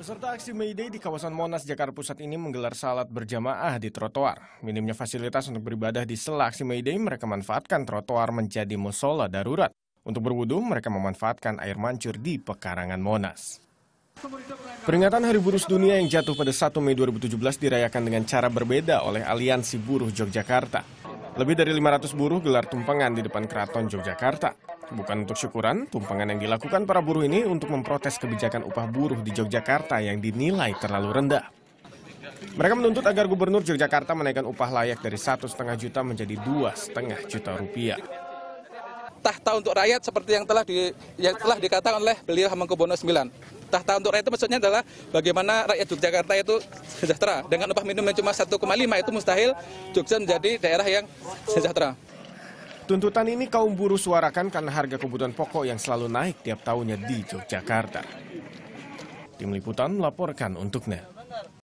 Peserta aksi May Day di kawasan Monas, Jakarta Pusat ini menggelar salat berjamaah di trotoar. Minimnya fasilitas untuk beribadah di sela aksi May Day, mereka manfaatkan trotoar menjadi musola darurat. Untuk berwudu, mereka memanfaatkan air mancur di pekarangan Monas. Peringatan Hari Buruh Dunia yang jatuh pada 1 Mei 2017 dirayakan dengan cara berbeda oleh Aliansi Buruh Yogyakarta. Lebih dari 500 buruh gelar tumpengan di depan keraton Yogyakarta. Bukan untuk syukuran, tumpengan yang dilakukan para buruh ini untuk memprotes kebijakan upah buruh di Yogyakarta yang dinilai terlalu rendah. Mereka menuntut agar Gubernur Yogyakarta menaikkan upah layak dari satu setengah juta menjadi dua setengah juta rupiah. Tahta untuk rakyat seperti yang telah di, yang telah dikatakan oleh beliau Hamengkubuwono IX. Tahta untuk rakyat itu maksudnya adalah bagaimana rakyat Yogyakarta itu sejahtera. Dengan upah minimum yang cuma 1,5 itu mustahil Jogja menjadi daerah yang sejahtera. Tuntutan ini kaum buruh suarakan karena harga kebutuhan pokok yang selalu naik tiap tahunnya di Yogyakarta. Tim Liputan melaporkan untuk NET.